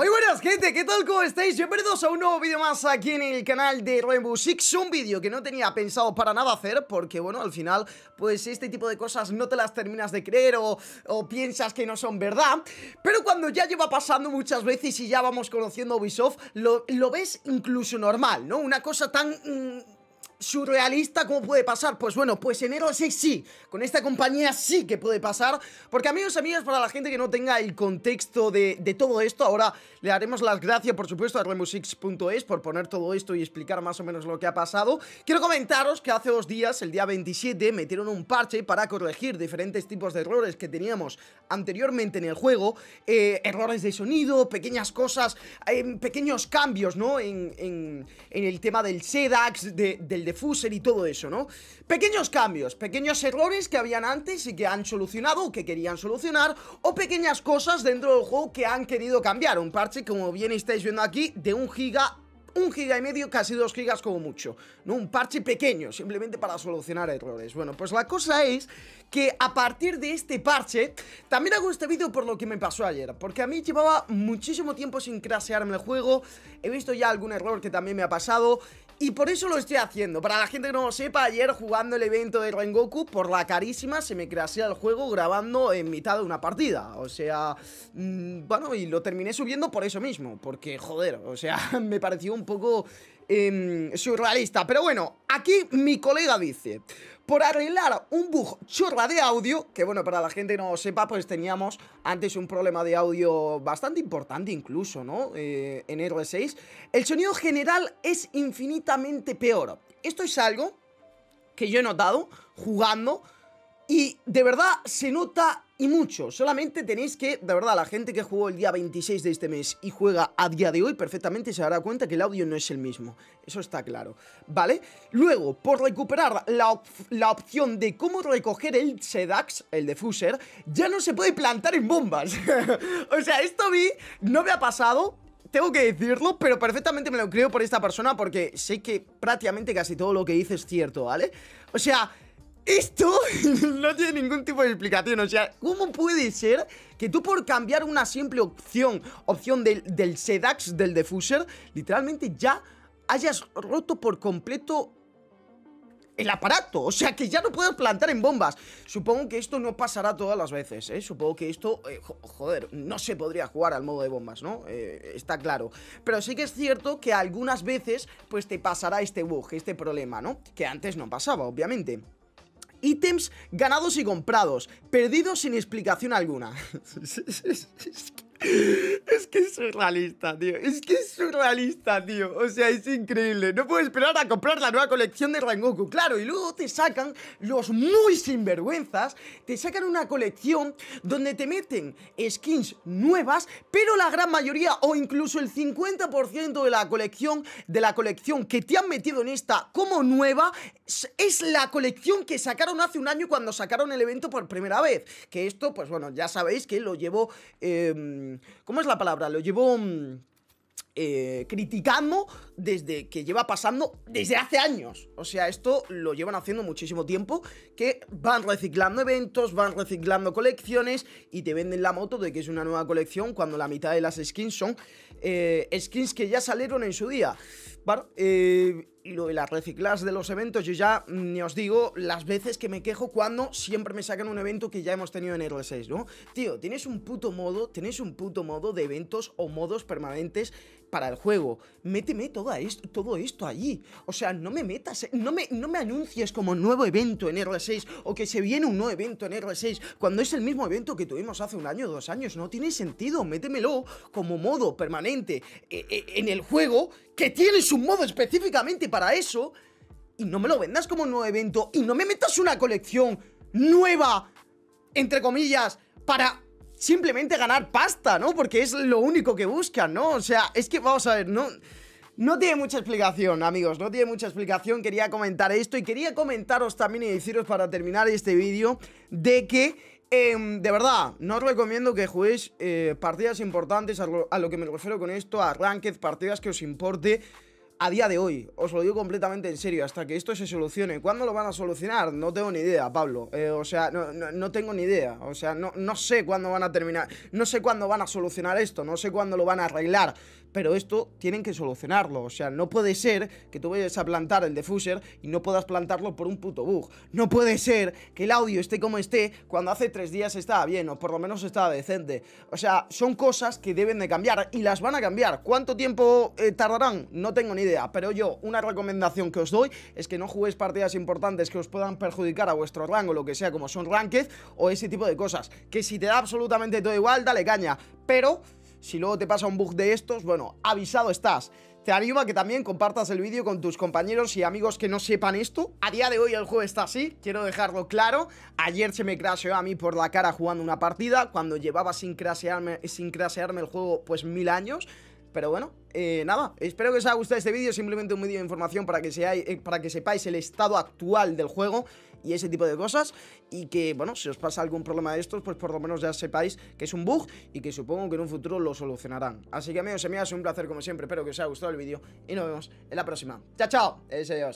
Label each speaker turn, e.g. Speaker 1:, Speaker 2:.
Speaker 1: Muy buenas gente, ¿qué tal? ¿Cómo estáis? Bienvenidos a un nuevo vídeo más aquí en el canal de Rainbow Six Un vídeo que no tenía pensado para nada hacer Porque bueno, al final, pues este tipo de cosas no te las terminas de creer o, piensas que no son verdad Pero cuando ya lleva pasando muchas veces y ya vamos conociendo Ubisoft Lo, ves incluso normal, ¿no? Una cosa tan... Mm, surrealista, ¿cómo puede pasar? Pues bueno, pues enero sí, sí, con esta compañía sí que puede pasar, porque amigos, amigas, para la gente que no tenga el contexto de, todo esto, ahora le daremos las gracias, por supuesto, a Remusix.es por poner todo esto y explicar más o menos lo que ha pasado. Quiero comentaros que hace dos días, el día 27, metieron un parche para corregir diferentes tipos de errores que teníamos anteriormente en el juego, eh, errores de sonido, pequeñas cosas, eh, pequeños cambios, ¿no? En, el tema del SEDAX, Del del fuser y todo eso, ¿no? Pequeños cambios, pequeños errores que habían antes y que han solucionado o que querían solucionar, o pequeñas cosas dentro del juego que han querido cambiar. Un parche, como bien estáis viendo aquí, de un giga un giga y medio, casi dos gigas como mucho, ¿no? Un parche pequeño, simplemente para solucionar errores. Bueno, pues la cosa es que a partir de este parche, también hago este vídeo por lo que me pasó ayer, porque a mí llevaba muchísimo tiempo sin crasearme el juego, he visto ya algún error que también me ha pasado, y por eso lo estoy haciendo Para la gente que no lo sepa, ayer jugando el evento de Rengoku Por la carísima se me crasea el juego grabando en mitad de una partida O sea, mm, bueno, y lo terminé subiendo por eso mismo Porque, joder, o sea, me pareció un poco Em, surrealista. Pero bueno, aquí mi colega dice, por arreglar un bug chorra de audio, que bueno, para la gente que no lo sepa, pues teníamos antes un problema de audio bastante importante incluso, ¿no? Eh, en R6, el sonido general es infinitamente peor. Esto es algo que yo he notado jugando y de verdad se nota y mucho. Solamente tenéis que, de verdad, la gente que jugó el día 26 de este mes y juega a día de hoy perfectamente se dará cuenta que el audio no es el mismo. Eso está claro, ¿vale? Luego, por recuperar la, opción de cómo recoger el Sedax, el defuser, ya no se puede plantar en bombas. o sea, esto vi no me ha pasado, tengo que decirlo, pero perfectamente me lo creo por esta persona porque sé que prácticamente casi todo lo que dice es cierto, ¿vale? O sea... Esto no tiene ningún tipo de explicación, o sea, ¿cómo puede ser que tú por cambiar una simple opción, opción del, Sedax, del defuser, literalmente ya hayas roto por completo el aparato, o sea que ya no puedes plantar en bombas. Supongo que esto no pasará todas las veces, ¿eh? Supongo que esto, eh, joder, no se podría jugar al modo de bombas, ¿no? Eh, está claro. Pero sí que es cierto que algunas veces, pues te pasará este bug, este problema, ¿no? Que antes no pasaba, obviamente ítems ganados y comprados, perdidos sin explicación alguna. Es que es surrealista, tío. Es que es surrealista, tío. O sea, es increíble. No puedo esperar a comprar la nueva colección de Rangoku. Claro, y luego te sacan los muy sinvergüenzas. Te sacan una colección donde te meten skins nuevas, pero la gran mayoría o incluso el 50% de la colección de la colección que te han metido en esta como nueva es la colección que sacaron hace un año cuando sacaron el evento por primera vez. Que esto, pues bueno, ya sabéis que lo llevo... Em, Em, ¿Cómo es la palabra? Lo llevó mm, eh, criticando desde que lleva pasando desde hace años. O sea, esto lo llevan haciendo muchísimo tiempo, que van reciclando eventos, van reciclando colecciones y te venden la moto de que es una nueva colección cuando la mitad de las skins son eh, skins que ya salieron en su día. Eh, y lo de las reciclas de los eventos, yo ya os digo las veces que me quejo cuando siempre me sacan un evento que ya hemos tenido en R6, ¿no? Tío, tienes un puto modo, tienes un puto modo de eventos o modos permanentes para el juego. Méteme todo esto, todo esto allí. O sea, no me metas, eh, no me, no me anuncies como nuevo evento en R6 o que se viene un nuevo evento en R6 cuando es el mismo evento que tuvimos hace un año o dos años. No tiene sentido, métemelo como modo permanente eh, eh, en el juego, que tienes un modo específicamente para eso, y no me lo vendas como nuevo evento y no me metas una colección nueva, entre comillas, para simplemente ganar pasta, ¿no? Porque es lo único que buscan, ¿no? O sea, es que vamos a ver, no... No tiene mucha explicación, amigos, no tiene mucha explicación, quería comentar esto y quería comentaros también y deciros para terminar este vídeo de que em, de verdad, no os recomiendo que juguéis eh, partidas importantes, a lo, que me refiero con esto, a ranked, partidas que os importe a día de hoy. Os lo digo completamente en serio, hasta que esto se solucione. ¿Cuándo lo van a solucionar? No tengo ni idea, Pablo. Eh, o sea, no, tengo ni idea. O sea, no, no sé cuándo van a terminar. No sé cuándo van a solucionar esto. No sé cuándo lo van a arreglar. Pero esto tienen que solucionarlo. O sea, no puede ser que tú vayas a plantar el defuser y no puedas plantarlo por un puto bug. No puede ser que el audio esté como esté cuando hace tres días estaba bien o por lo menos estaba decente. O sea, son cosas que deben de cambiar y las van a cambiar. ¿Cuánto tiempo eh, tardarán? No tengo ni idea pero yo una recomendación que os doy es que no juguéis partidas importantes que os puedan perjudicar a vuestro rango, lo que sea, como son ranked o ese tipo de cosas. Que si te da absolutamente todo igual, dale caña, pero... Si luego te pasa un bug de estos, bueno, avisado estás. Te animo a que también compartas el vídeo con tus compañeros y amigos que no sepan esto. A día de hoy el juego está así, quiero dejarlo claro. Ayer se me crasheó a mí por la cara jugando una partida, cuando llevaba sin crashearme, sin crashearme el juego pues mil años. Pero bueno, eh, nada, espero que os haya gustado este vídeo, simplemente un vídeo de información para que, seáis, eh, para que sepáis el estado actual del juego y ese tipo de cosas y que, bueno, si os pasa algún problema de estos, pues por lo menos ya sepáis que es un bug y que supongo que en un futuro lo solucionarán. Así que amigos y amigas, un placer como siempre, espero que os haya gustado el vídeo y nos vemos en la próxima. ¡Chao, chao! Adiós.